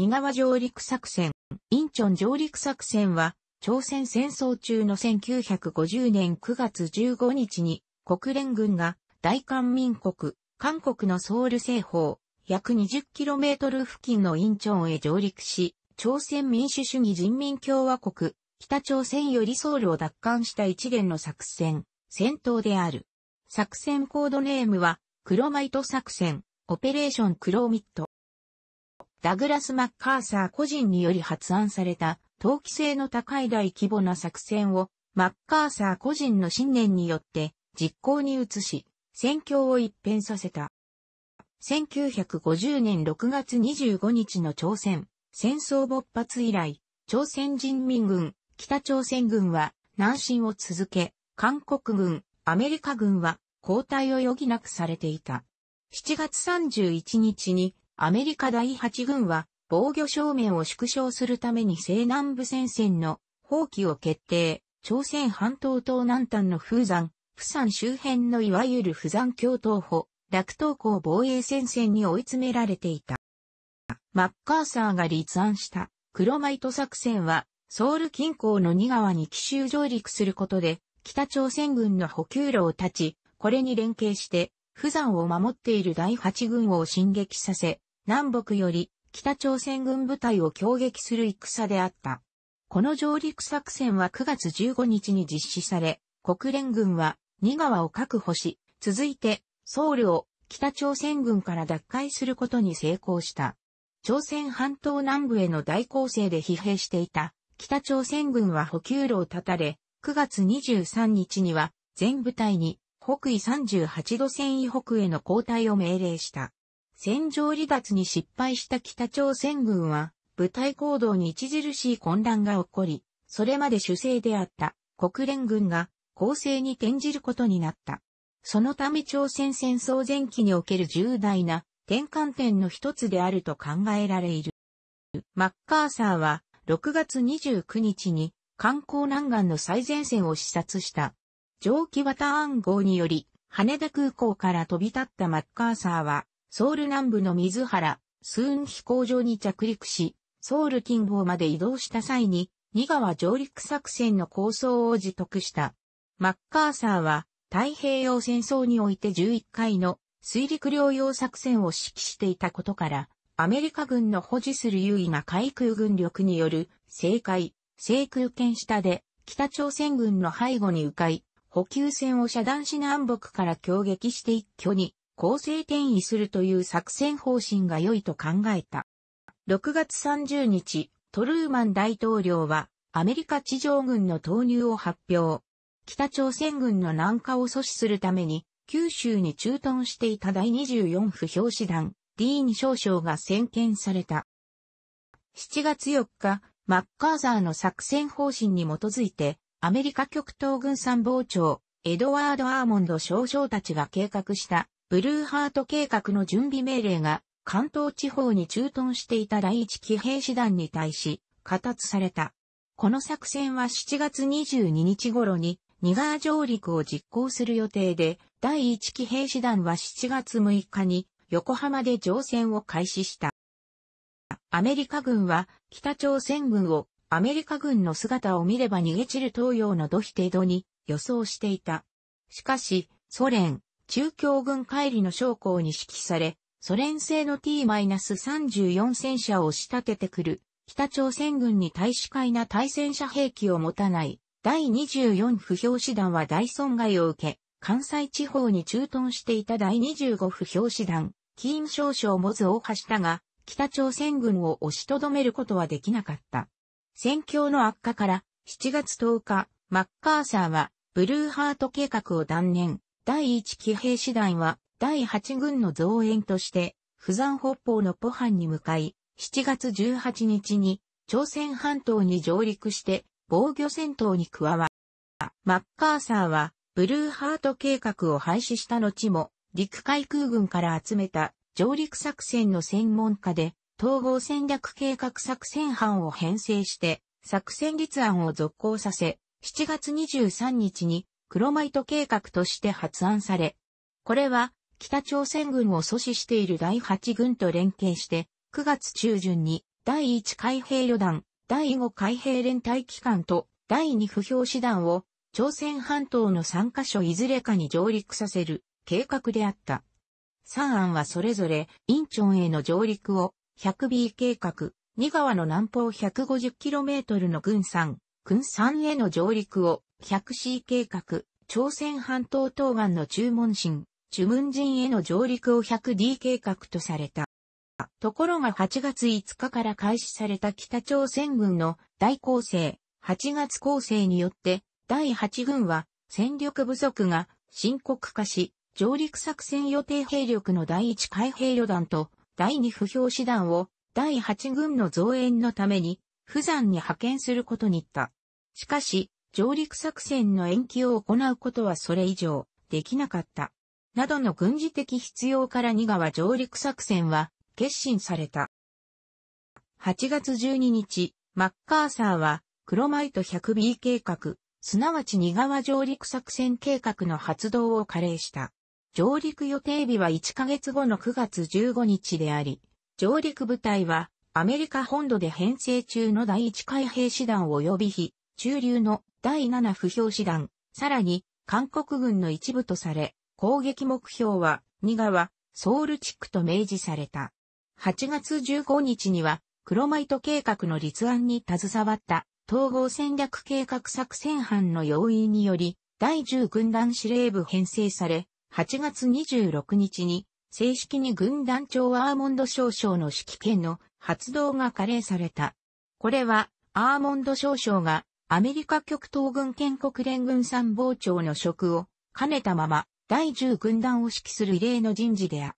仁川上陸作戦、インチョン上陸作戦は、朝鮮戦争中の1950年9月15日に、国連軍が大韓民国、韓国のソウル西方、約 20km 付近のインチョンへ上陸し、朝鮮民主主義人民共和国、北朝鮮よりソウルを奪還した一連の作戦、戦闘である。作戦コードネームは、クロマイト作戦、オペレーションクローミット。ダグラス・マッカーサー個人により発案された、陶器性の高い大規模な作戦を、マッカーサー個人の信念によって実行に移し、戦況を一変させた。1950年6月25日の朝鮮、戦争勃発以来、朝鮮人民軍、北朝鮮軍は南進を続け、韓国軍、アメリカ軍は交代を余儀なくされていた。7月31日にアメリカ第8軍は防御正面を縮小するために西南部戦線の放棄を決定。朝鮮半島東南端の風山、釜山周辺のいわゆる釜山共闘歩、落東港防衛戦線に追い詰められていた。マッカーサーが立案した黒マイト作戦は、ソウル近郊の2川に奇襲上陸することで、北朝鮮軍の補給路を断ち、これに連携して、釜山を守っている第8軍を進撃させ、南北より北朝鮮軍部隊を攻撃する戦であった。この上陸作戦は9月15日に実施され、国連軍は新川を確保し、続いて、ソウルを北朝鮮軍から奪回することに成功した。朝鮮半島南部への大攻勢で疲弊していた北朝鮮軍は補給路を断たれ、9月23日には全部隊に北緯38度線以北への交代を命令した。戦場離脱に失敗した北朝鮮軍は、部隊行動に著しい混乱が起こり、それまで主勢であった国連軍が攻勢に転じることになった。そのため朝鮮戦争前期における重大な転換点の一つであると考えられる。マッカーサーは6月29日に観光南岸の最前線を視察した。蒸気綿暗号により羽田空港から飛び立ったマッカーサーはソウル南部の水原、スーン飛行場に着陸し、ソウル近傍まで移動した際に、ニ川上陸作戦の構想を自得した。マッカーサーは、太平洋戦争において11回の水陸両用作戦を指揮していたことから、アメリカ軍の保持する優位な海空軍力による、制海、制空圏下で、北朝鮮軍の背後に迂回、補給線を遮断し南北から強撃して一挙に、構成転移するという作戦方針が良いと考えた。6月30日、トルーマン大統領はアメリカ地上軍の投入を発表。北朝鮮軍の南下を阻止するために、九州に駐屯していた第24府表紙団、D2 少将が宣見された。7月4日、マッカーザーの作戦方針に基づいて、アメリカ極東軍参謀長、エドワード・アーモンド少将たちが計画したブルーハート計画の準備命令が関東地方に駐屯していた第一騎兵師団に対し、加達された。この作戦は7月22日頃に、ニガー上陸を実行する予定で、第一騎兵師団は7月6日に、横浜で乗船を開始した。アメリカ軍は、北朝鮮軍を、アメリカ軍の姿を見れば逃げ散る東洋の土肥程度に予想していた。しかし、ソ連、中共軍帰りの将校に指揮され、ソ連製の T-34 戦車を仕立ててくる、北朝鮮軍に対し快な対戦車兵器を持たない、第24不評師団は大損害を受け、関西地方に駐屯していた第25不評師団、金少将もズ大したが、北朝鮮軍を押しとどめることはできなかった。戦況の悪化から7月10日、マッカーサーはブルーハート計画を断念。第1騎兵師団は、第8軍の増援として、釜山北方のポハンに向かい、7月18日に、朝鮮半島に上陸して、防御戦闘に加わったマッカーサーは、ブルーハート計画を廃止した後も、陸海空軍から集めた上陸作戦の専門家で、統合戦略計画作戦班を編成して、作戦立案を続行させ、7月23日にクロマイト計画として発案され、これは北朝鮮軍を阻止している第8軍と連携して、9月中旬に第1海兵旅団、第5海兵連隊機関と第2不評師団を朝鮮半島の3カ所いずれかに上陸させる計画であった。3案はそれぞれ、インチョンへの上陸を 100B 計画、2川の南方 150km の軍3、軍山への上陸を、100C 計画、朝鮮半島東岸の中門神、チ文人への上陸を 100D 計画とされた。ところが8月5日から開始された北朝鮮軍の大攻勢、8月攻勢によって、第8軍は戦力不足が深刻化し、上陸作戦予定兵力の第1海兵旅団と第2不評師団を第8軍の増援のために、不山に派遣することにった。しかし、上陸作戦の延期を行うことはそれ以上、できなかった。などの軍事的必要から2川上陸作戦は決心された。8月12日、マッカーサーは、クロマイト 100B 計画、すなわち2川上陸作戦計画の発動を加齢した。上陸予定日は1ヶ月後の9月15日であり、上陸部隊はアメリカ本土で編成中の第1海兵師団を予び費、中流の第7不評師団、さらに韓国軍の一部とされ、攻撃目標は、ニガワ、ソウル地区と明示された。8月15日には、クロマイト計画の立案に携わった統合戦略計画作戦班の要因により、第10軍団司令部編成され、8月26日に正式に軍団長アーモンド少将の指揮権の発動が加令された。これは、アーモンド少将がアメリカ極東軍建国連軍参謀長の職を兼ねたまま第10軍団を指揮する異例の人事であ。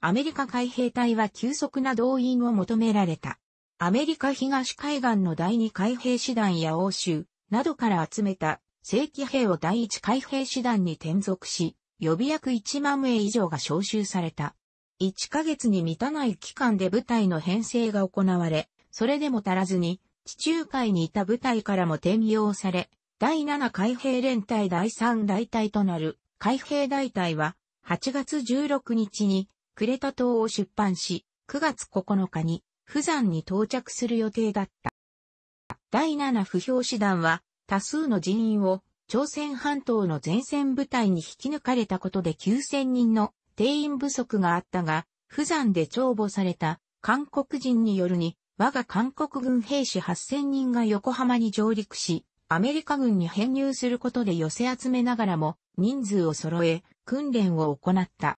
アメリカ海兵隊は急速な動員を求められた。アメリカ東海岸の第2海兵師団や欧州などから集めた正規兵を第1海兵師団に転属し、予備役1万名以上が招集された。1ヶ月に満たない期間で部隊の編成が行われ、それでも足らずに地中海にいた部隊からも転用され、第7海兵連隊第3大隊となる海兵大隊は8月16日にクレタ島を出版し、9月9日に富山に到着する予定だった。第7不評師団は多数の人員を朝鮮半島の前線部隊に引き抜かれたことで9000人の定員不足があったが、富山で帳簿された韓国人によるに我が韓国軍兵士8000人が横浜に上陸し、アメリカ軍に編入することで寄せ集めながらも人数を揃え、訓練を行った。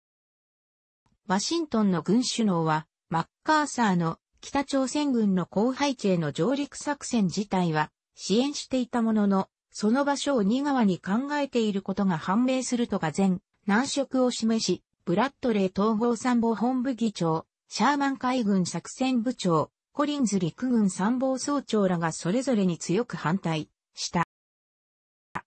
ワシントンの軍首脳は、マッカーサーの北朝鮮軍の後輩地への上陸作戦自体は支援していたものの、その場所を2側に考えていることが判明するとが前、難色を示し、ブラッドレー統合参謀本部議長、シャーマン海軍作戦部長、コリンズ陸軍参謀総長らがそれぞれに強く反対した。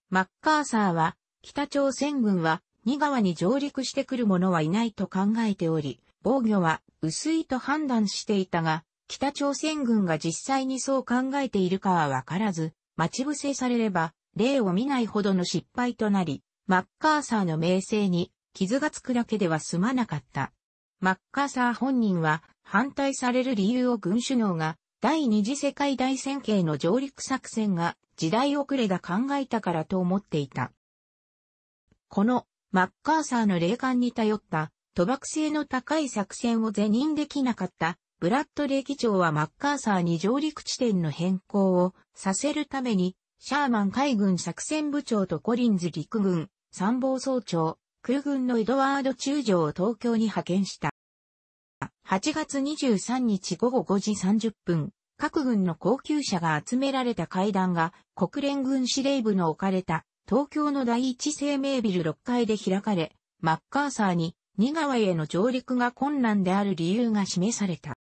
マッカーサーは、北朝鮮軍は、二川に上陸してくる者はいないと考えており、防御は薄いと判断していたが、北朝鮮軍が実際にそう考えているかはわからず、待ち伏せされれば、例を見ないほどの失敗となり、マッカーサーの名声に傷がつくだけでは済まなかった。マッカーサー本人は反対される理由を軍首脳が第二次世界大戦系の上陸作戦が時代遅れだ考えたからと思っていた。このマッカーサーの霊感に頼った賭博性の高い作戦を是認できなかったブラッドレー議長はマッカーサーに上陸地点の変更をさせるためにシャーマン海軍作戦部長とコリンズ陸軍参謀総長空軍のエドワード中将を東京に派遣した。8月23日午後5時30分、各軍の高級車が集められた階段が国連軍司令部の置かれた東京の第一生命ビル6階で開かれ、マッカーサーに新川への上陸が困難である理由が示された。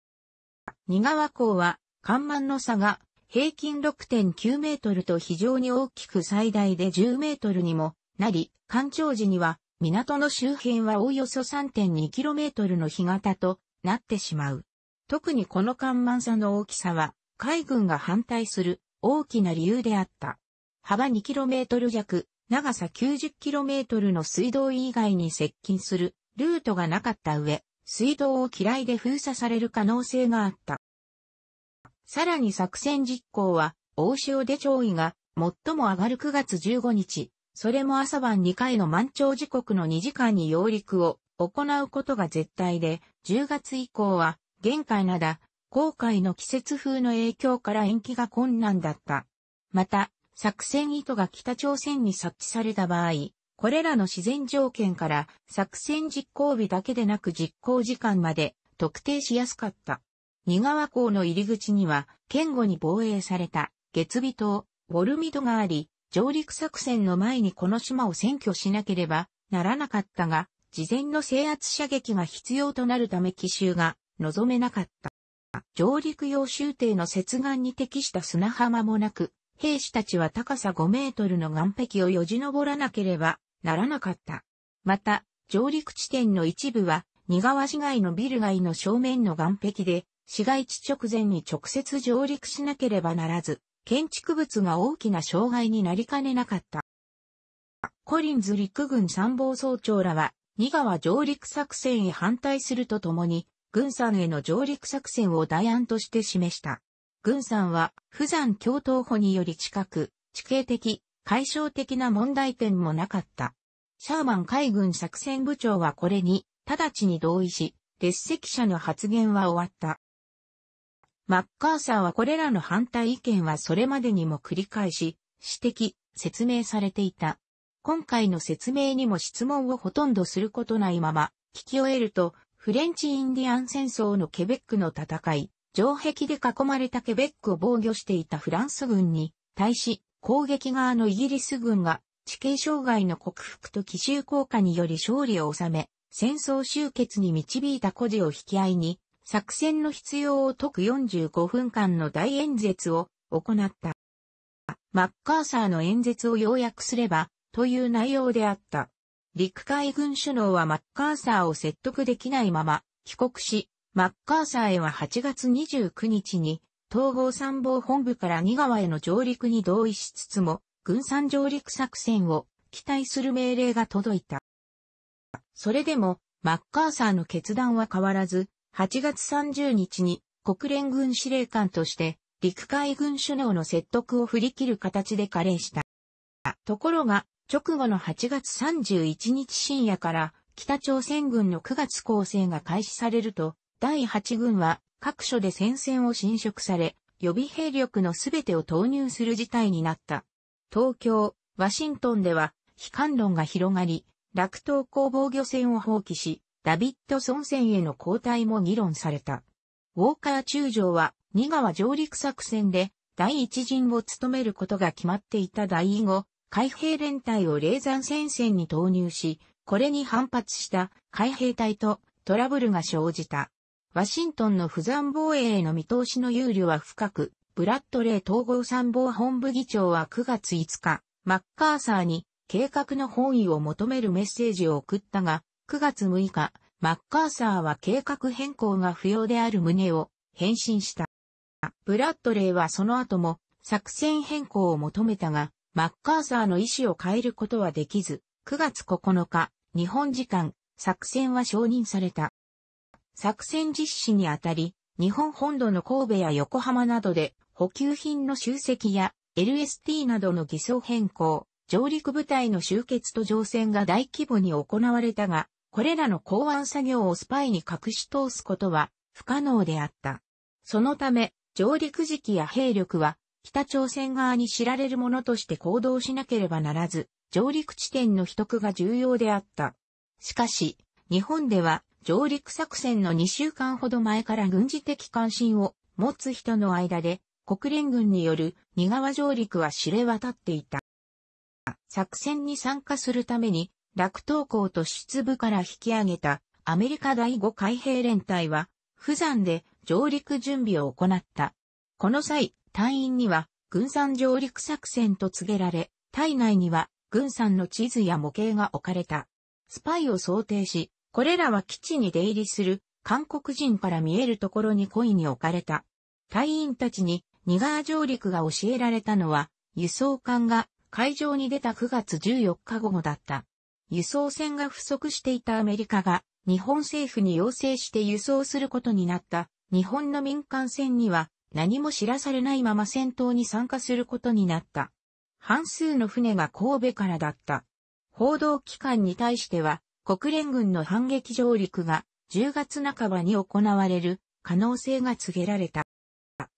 新川港は、看板の差が平均6.9メートルと非常に大きく最大で10メートルにもなり、干潮時には港の周辺はおおよそ 3.2km の干潟となってしまう。特にこの緩慢さの大きさは、海軍が反対する大きな理由であった。幅 2km 弱、長さ 90km の水道以外に接近するルートがなかった上、水道を嫌いで封鎖される可能性があった。さらに作戦実行は、大潮で潮位が最も上がる9月15日、それも朝晩2回の満潮時刻の2時間に揚陸を行うことが絶対で、10月以降は、玄海など、航海の季節風の影響から延期が困難だった。また、作戦意図が北朝鮮に察知された場合、これらの自然条件から作戦実行日だけでなく実行時間まで特定しやすかった。二川港の入り口には、堅固に防衛された月尾島、ボルミドがあり、上陸作戦の前にこの島を占拠しなければならなかったが、事前の制圧射撃が必要となるため奇襲が望めなかった。上陸用州艇の接岸に適した砂浜もなく、兵士たちは高さ5メートルの岸壁をよじ登らなければならなかった。また、上陸地点の一部は、二川市街のビル街の正面の岸壁で、市街地直前に直接上陸しなければならず、建築物が大きな障害になりかねなかった。コリンズ陸軍参謀総長らは、二川上陸作戦へ反対するとともに、軍山への上陸作戦を代案として示した。軍山は、富山共闘歩により近く、地形的、解消的な問題点もなかった。シャーマン海軍作戦部長はこれに、直ちに同意し、列席者の発言は終わった。マッカーサーはこれらの反対意見はそれまでにも繰り返し、指摘、説明されていた。今回の説明にも質問をほとんどすることないまま、聞き終えると、フレンチ・インディアン戦争のケベックの戦い、城壁で囲まれたケベックを防御していたフランス軍に、対し、攻撃側のイギリス軍が、地形障害の克服と奇襲効果により勝利を収め、戦争終結に導いた孤児を引き合いに、作戦の必要を解く45分間の大演説を行った。マッカーサーの演説を要約すれば、という内容であった。陸海軍首脳はマッカーサーを説得できないまま帰国し、マッカーサーへは8月29日に統合参謀本部から2川への上陸に同意しつつも、軍産上陸作戦を期待する命令が届いた。それでも、マッカーサーの決断は変わらず、8月30日に国連軍司令官として陸海軍首脳の説得を振り切る形で加齢した。ところが、直後の8月31日深夜から北朝鮮軍の9月攻勢が開始されると、第8軍は各所で戦線を侵食され、予備兵力のすべてを投入する事態になった。東京、ワシントンでは、悲観論が広がり、落東港防漁船を放棄し、ダビッドソン戦への交代も議論された。ウォーカー中将は、二川上陸作戦で、第一陣を務めることが決まっていた第五、後、海兵連隊を霊山戦線に投入し、これに反発した海兵隊とトラブルが生じた。ワシントンの不山防衛への見通しの憂慮は深く、ブラッドレー統合参謀本部議長は9月5日、マッカーサーに計画の本意を求めるメッセージを送ったが、9月6日、マッカーサーは計画変更が不要である旨を返信した。ブラッドレイはその後も作戦変更を求めたが、マッカーサーの意思を変えることはできず、9月9日、日本時間、作戦は承認された。作戦実施にあたり、日本本土の神戸や横浜などで補給品の集積や LST などの偽装変更、上陸部隊の集結と乗船が大規模に行われたが、これらの港湾作業をスパイに隠し通すことは不可能であった。そのため、上陸時期や兵力は北朝鮮側に知られるものとして行動しなければならず、上陸地点の秘匿が重要であった。しかし、日本では上陸作戦の2週間ほど前から軍事的関心を持つ人の間で、国連軍による二川上陸は知れ渡っていた。作戦に参加するために、楽東港と出部から引き上げたアメリカ第5海兵連隊は、釜山で上陸準備を行った。この際、隊員には、軍産上陸作戦と告げられ、体内には、軍産の地図や模型が置かれた。スパイを想定し、これらは基地に出入りする韓国人から見えるところに故意に置かれた。隊員たちにニガー上陸が教えられたのは、輸送艦が会場に出た9月14日午後だった。輸送船が不足していたアメリカが日本政府に要請して輸送することになった日本の民間船には何も知らされないまま戦闘に参加することになった。半数の船が神戸からだった。報道機関に対しては国連軍の反撃上陸が10月半ばに行われる可能性が告げられた。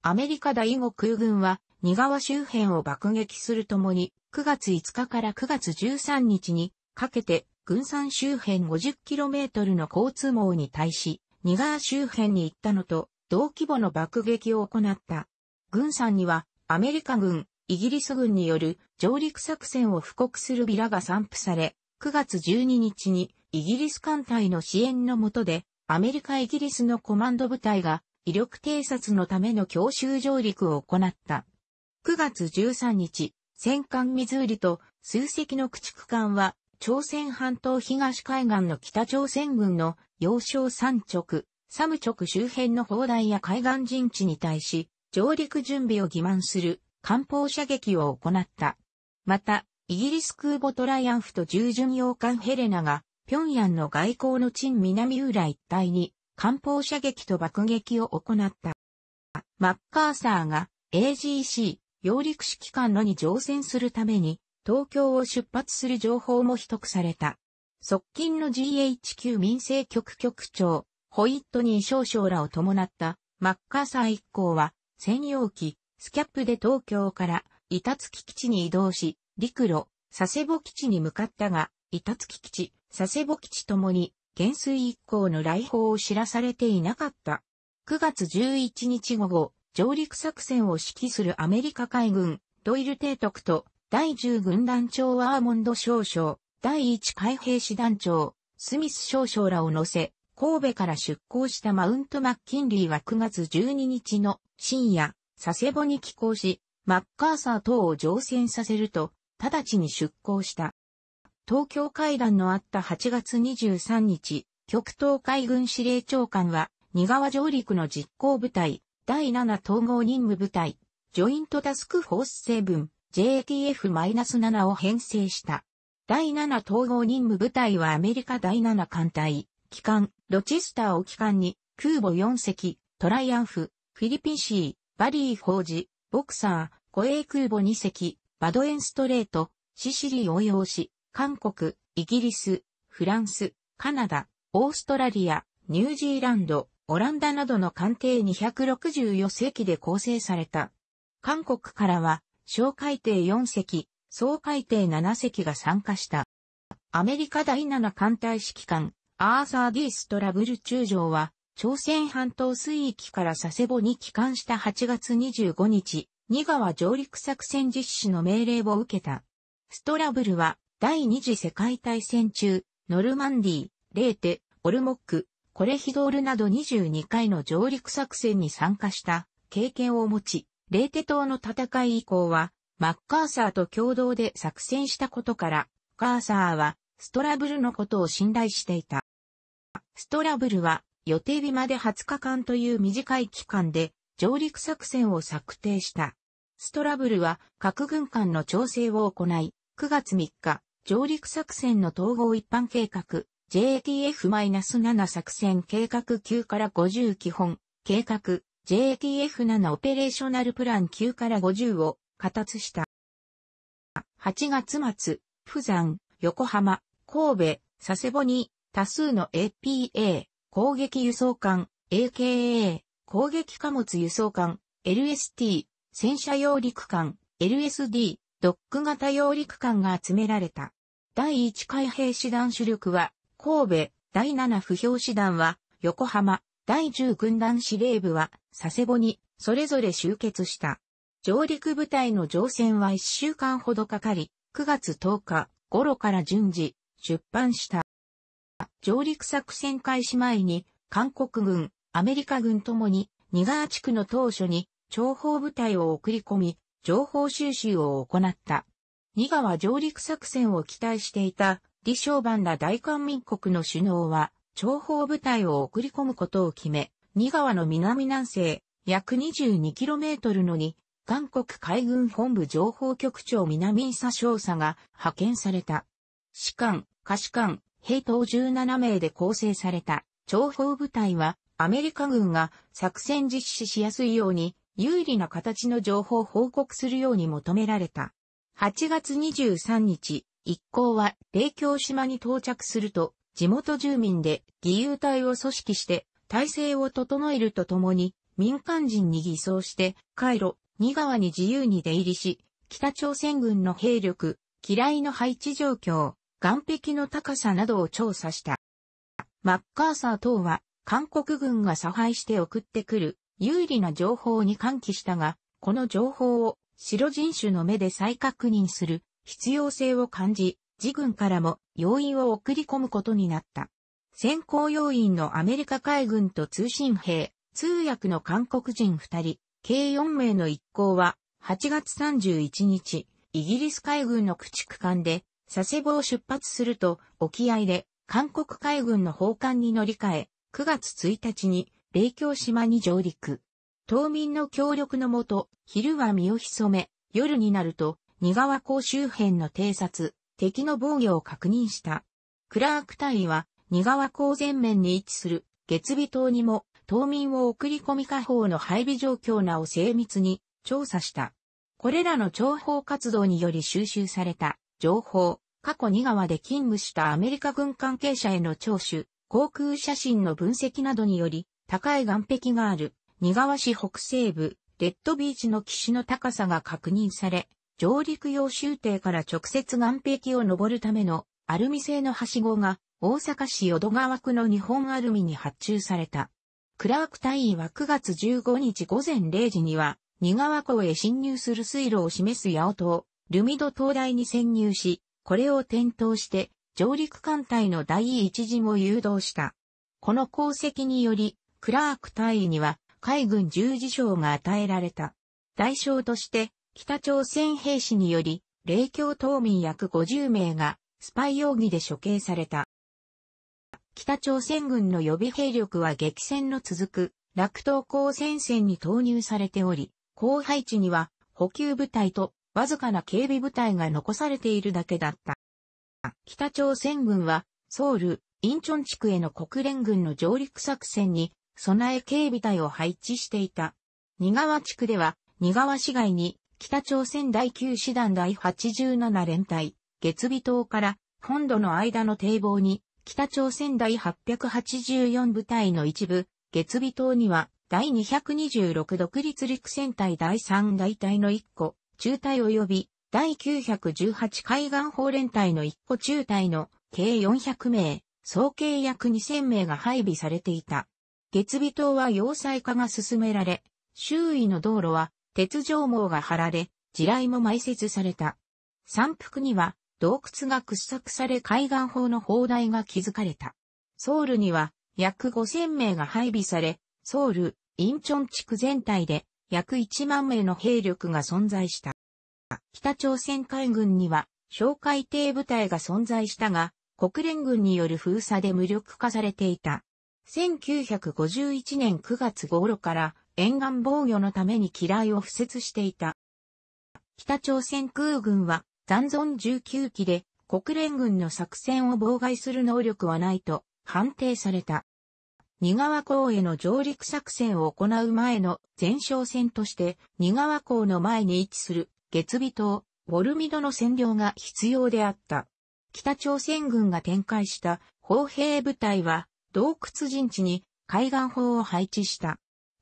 アメリカ第5空軍は仁川周辺を爆撃するともに、9月5日から9月13日にかけて、軍山周辺 50km の交通網に対し、仁川周辺に行ったのと、同規模の爆撃を行った。軍山には、アメリカ軍、イギリス軍による上陸作戦を布告するビラが散布され、9月12日にイギリス艦隊の支援の下で、アメリカイギリスのコマンド部隊が威力偵察のための強襲上陸を行った。9月13日、戦艦ミズーリと数隻の駆逐艦は、朝鮮半島東海岸の北朝鮮軍の要衝山直、サム直周辺の砲台や海岸陣地に対し、上陸準備を欺瞞する艦砲射撃を行った。また、イギリス空母トライアンフと従巡洋艦ヘレナが、平壌の外交の陳南浦一帯に、艦砲射撃と爆撃を行った。マッカーサーが AGC 揚陸指揮官のに乗船するために、東京を出発する情報も秘匿された。側近の GHQ 民生局局長、ホイットニー少将らを伴ったマッカーサー一行は、専用機、スキャップで東京から板付基地に移動し、陸路、佐世保基地に向かったが、板付基地、佐世保基地ともに、減水一行の来訪を知らされていなかった。9月11日午後、上陸作戦を指揮するアメリカ海軍、ドイル提督と、第10軍団長アーモンド少将、第1海兵士団長、スミス少将らを乗せ、神戸から出港したマウント・マッキンリーは9月12日の深夜、佐世保に寄港し、マッカーサー等を乗船させると、直ちに出港した。東京会談のあった8月23日、極東海軍司令長官は、仁川上陸の実行部隊、第7統合任務部隊、ジョイントタスクフォースン JTF-7 を編成した。第7統合任務部隊はアメリカ第7艦隊、機関、ロチェスターを機関に、空母4隻、トライアンフ、フィリピンシー、バリー法事、ボクサー、護衛空母2隻、バドエンストレート、シシリを用し、韓国、イギリス、フランス、カナダ、オーストラリア、ニュージーランド、オランダなどの艦艇264隻で構成された。韓国からは、小海艇4隻、総海艇7隻が参加した。アメリカ第7艦隊指揮官、アーサー・ディストラブル中将は、朝鮮半島水域から佐世保に帰還した8月25日、二川上陸作戦実施の命令を受けた。ストラブルは、第二次世界大戦中、ノルマンディー、レーテ、オルモック、コレヒドールなど22回の上陸作戦に参加した経験を持ち、レーテ島の戦い以降は、マッカーサーと共同で作戦したことから、カーサーはストラブルのことを信頼していた。ストラブルは予定日まで20日間という短い期間で上陸作戦を策定した。ストラブルは各軍艦の調整を行い、9月3日、上陸作戦の統合一般計画、JTF-7 作戦計画9から50基本、計画、JTF-7 オペレーショナルプラン9から50を、加達した。8月末、富山、横浜、神戸、佐世保に、多数の APA、攻撃輸送艦、AKA、攻撃貨物輸送艦、LST、戦車用陸艦、LSD、ドック型用陸艦が集められた。第1海兵師団主力は、神戸、第7不評師団は、横浜、第10軍団司令部は、佐世保に、それぞれ集結した。上陸部隊の乗船は1週間ほどかかり、9月10日頃から順次、出版した。上陸作戦開始前に、韓国軍、アメリカ軍ともに、ニガー地区の当初に、情報部隊を送り込み、情報収集を行った。ニガは上陸作戦を期待していた李承晩ら大韓民国の首脳は、諜報部隊を送り込むことを決め、二川の南南西、約 22km のに、韓国海軍本部情報局長南伊佐少佐が派遣された。士官、下士官、兵等17名で構成された諜報部隊は、アメリカ軍が作戦実施しやすいように、有利な形の情報を報告するように求められた。8月23日、一行は、霊橋島に到着すると、地元住民で義勇隊を組織して、体制を整えるとともに、民間人に偽装して、回路、二川に自由に出入りし、北朝鮮軍の兵力、機雷の配置状況、岸壁の高さなどを調査した。マッカーサー等は、韓国軍が差配して送ってくる有利な情報に喚起したが、この情報を白人種の目で再確認する必要性を感じ、自軍からも要員を送り込むことになった。先行要員のアメリカ海軍と通信兵、通訳の韓国人二人、計四名の一行は、8月31日、イギリス海軍の駆逐艦で、佐世保を出発すると、沖合で、韓国海軍の砲艦に乗り換え、9月1日に、霊橋島に上陸。島民の協力のもと、昼は身を潜め、夜になると、二川港周辺の偵察、敵の防御を確認した。クラーク隊は二川港前面に位置する月尾島にも島民を送り込み下方の配備状況なを精密に調査した。これらの情報活動により収集された情報、過去二川で勤務したアメリカ軍関係者への聴取、航空写真の分析などにより高い岩壁がある二川市北西部レッドビーチの岸の高さが確認され、上陸用終艇から直接岸壁を登るためのアルミ製のはしごが大阪市淀川区の日本アルミに発注された。クラーク隊員は9月15日午前0時には、新川湖へ侵入する水路を示す八尾島、ルミド灯台に潜入し、これを点灯して、上陸艦隊の第一陣を誘導した。この功績により、クラーク隊員には海軍十字章が与えられた。代償として、北朝鮮兵士により、霊教島民約50名が、スパイ容疑で処刑された。北朝鮮軍の予備兵力は激戦の続く、楽東高戦線に投入されており、後配置には補給部隊とわずかな警備部隊が残されているだけだった。北朝鮮軍はソウル、インチョン地区への国連軍の上陸作戦に備え警備隊を配置していた。仁川地区では、仁川市街に北朝鮮第9師団第87連隊、月尾島から本土の間の堤防に、北朝鮮第884部隊の一部、月尾島には、第226独立陸戦隊第3大隊の1個、中隊及び、第918海岸法連隊の1個中隊の計400名、総計約2000名が配備されていた。月尾島は要塞化が進められ、周囲の道路は鉄条網が張られ、地雷も埋設された。山腹には洞窟が掘削され海岸砲の砲台が築かれた。ソウルには約5000名が配備され、ソウル、インチョン地区全体で約1万名の兵力が存在した。北朝鮮海軍には小海艇部隊が存在したが、国連軍による封鎖で無力化されていた。1951年9月頃から沿岸防御のために機雷を敷設していた。北朝鮮空軍は残存19機で国連軍の作戦を妨害する能力はないと判定された。二川港への上陸作戦を行う前の前哨戦として二川港の前に位置する月尾島、ボルミドの占領が必要であった。北朝鮮軍が展開した砲兵部隊は洞窟陣地に海岸砲を配置した。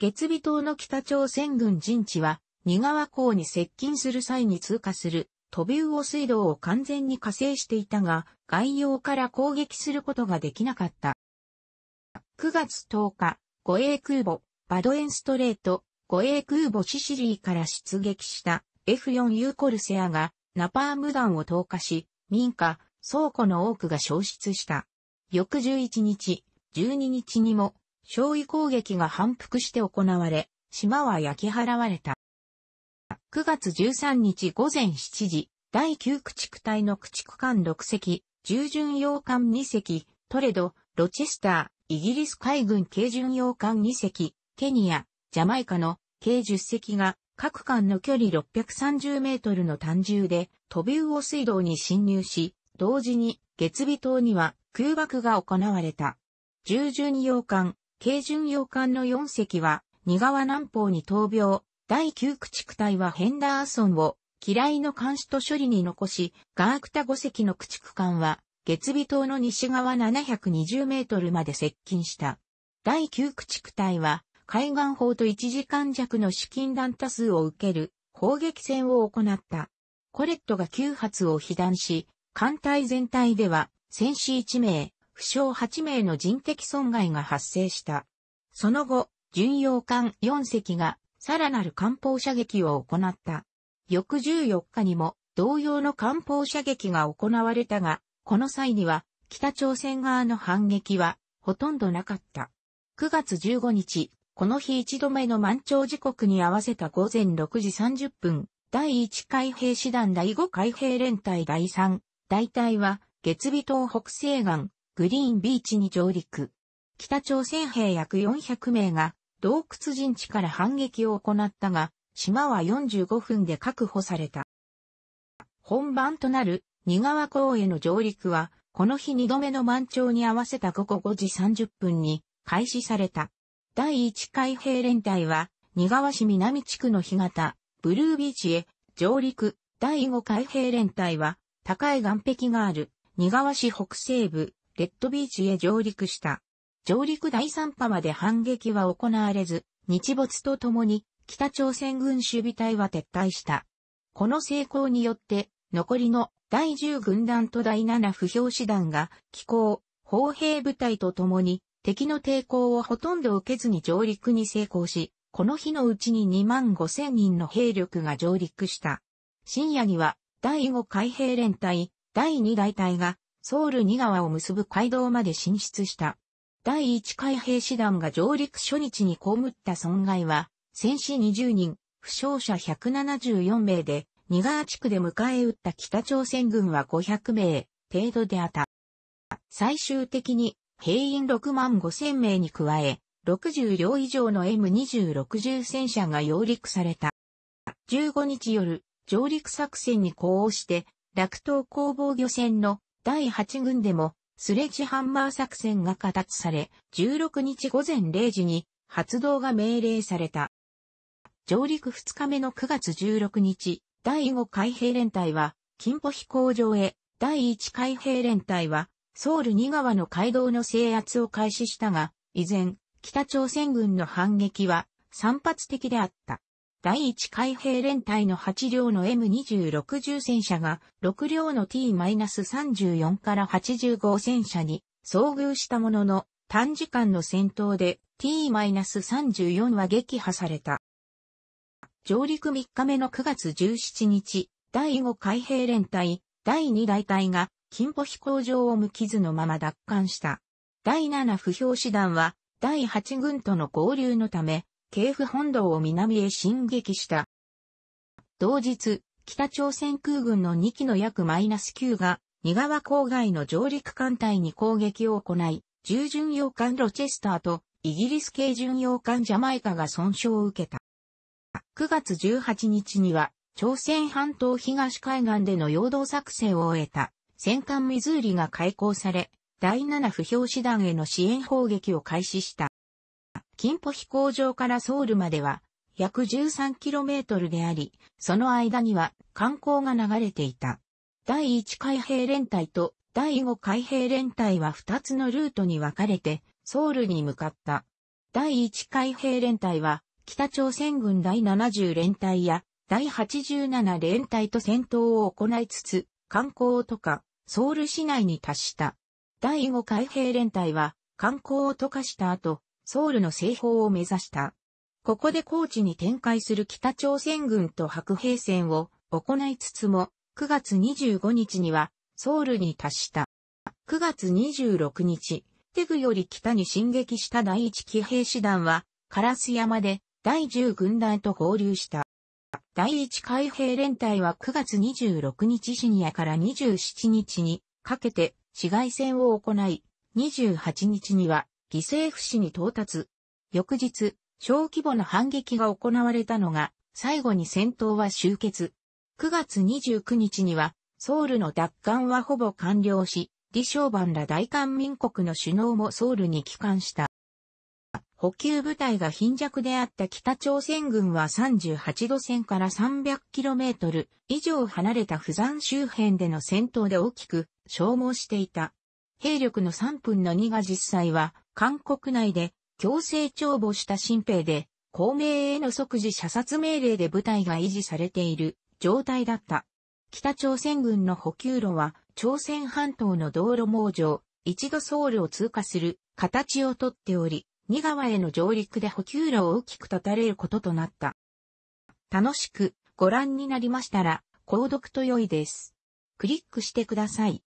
月尾島の北朝鮮軍陣地は、仁川港に接近する際に通過する、飛び魚水道を完全に加勢していたが、外洋から攻撃することができなかった。9月10日、護衛空母、バドエンストレート、護衛空母シシリーから出撃した F4U コルセアが、ナパーム弾を投下し、民家、倉庫の多くが消失した。翌11日、12日にも、焼夷攻撃が反復して行われ、島は焼き払われた。9月13日午前7時、第9駆逐隊の駆逐艦6隻、従巡洋艦2隻、トレド、ロチェスター、イギリス海軍軽巡洋艦2隻、ケニア、ジャマイカの計10隻が各艦の距離630メートルの単銃で飛び魚水道に侵入し、同時に月尾島には空爆が行われた。従巡洋艦軽巡洋艦の4隻は、二川南方に闘病、第9駆逐隊はヘンダーソンを、嫌いの監視と処理に残し、ガークタ5隻の駆逐艦は、月尾島の西側720メートルまで接近した。第9駆逐隊は、海岸砲と1時間弱の資金弾多数を受ける砲撃戦を行った。コレットが9発を被弾し、艦隊全体では戦士1名、負傷8名の人的損害が発生した。その後、巡洋艦4隻がさらなる艦砲射撃を行った。翌14日にも同様の艦砲射撃が行われたが、この際には北朝鮮側の反撃はほとんどなかった。9月15日、この日一度目の満潮時刻に合わせた午前6時30分、第1海兵師団第5海兵連隊第3、大隊は月尾島北西岸、グリーンビーチに上陸。北朝鮮兵約400名が洞窟陣地から反撃を行ったが、島は45分で確保された。本番となる二川港への上陸は、この日2度目の満潮に合わせた午後5時30分に開始された。第1海兵連隊は、二川市南地区の干潟、ブルービーチへ上陸。第5海兵連隊は、高い岸壁がある、二川市北西部、レッドビーチへ上陸した。上陸第3波まで反撃は行われず、日没とともに北朝鮮軍守備隊は撤退した。この成功によって、残りの第10軍団と第7不評師団が気候、砲兵部隊とともに敵の抵抗をほとんど受けずに上陸に成功し、この日のうちに2万5千人の兵力が上陸した。深夜には第5海兵連隊、第2大隊がソウル2川を結ぶ街道まで進出した。第1海兵師団が上陸初日に被った損害は、戦死20人、負傷者174名で、二川地区で迎え撃った北朝鮮軍は500名程度であった。最終的に兵員6万5千名に加え、60両以上の M2060 戦車が揚陸された。15日夜、上陸作戦に呼応して、落東工防漁船の第8軍でも、スレッジハンマー作戦が形され、16日午前0時に発動が命令された。上陸2日目の9月16日、第5海兵連隊は、金歩飛行場へ、第1海兵連隊は、ソウル2川の街道の制圧を開始したが、依然、北朝鮮軍の反撃は散発的であった。第1海兵連隊の8両の M26 重戦車が6両の T-34 から85戦車に遭遇したものの短時間の戦闘で T-34 は撃破された。上陸3日目の9月17日、第5海兵連隊第2大隊が金歩飛行場を無傷のまま奪還した。第7不評師団は第8軍との合流のため京府本堂を南へ進撃した。同日、北朝鮮空軍の2機の約マイナス9が、二川郊外の上陸艦隊に攻撃を行い、従巡洋艦ロチェスターとイギリス系巡洋艦ジャマイカが損傷を受けた。9月18日には、朝鮮半島東海岸での陽動作戦を終えた、戦艦ミズーリが開港され、第7不評師団への支援砲撃を開始した。金浦飛行場からソウルまでは約 13km であり、その間には観光が流れていた。第1海兵連隊と第5海兵連隊は2つのルートに分かれてソウルに向かった。第1海兵連隊は北朝鮮軍第70連隊や第87連隊と戦闘を行いつつ観光とかソウル市内に達した。第5海兵連隊は観光を溶かした後、ソウルの西方を目指した。ここで高地に展開する北朝鮮軍と白兵戦を行いつつも、9月25日にはソウルに達した。9月26日、テグより北に進撃した第一騎兵師団は、カラス山で第十軍団と合流した。第一海兵連隊は9月26日深夜から27日にかけて市街戦を行い、28日には犠牲不死に到達。翌日、小規模な反撃が行われたのが、最後に戦闘は終結。9月29日には、ソウルの奪還はほぼ完了し、李承晩ら大韓民国の首脳もソウルに帰還した。補給部隊が貧弱であった北朝鮮軍は38度線から 300km 以上離れた釜山周辺での戦闘で大きく消耗していた。兵力の3分の2が実際は韓国内で強制帳簿した新兵で、公明への即時射殺命令で部隊が維持されている状態だった。北朝鮮軍の補給路は、朝鮮半島の道路網上、一度ソウルを通過する形をとっており、二川への上陸で補給路を大きく立たれることとなった。楽しくご覧になりましたら、購読と良いです。クリックしてください。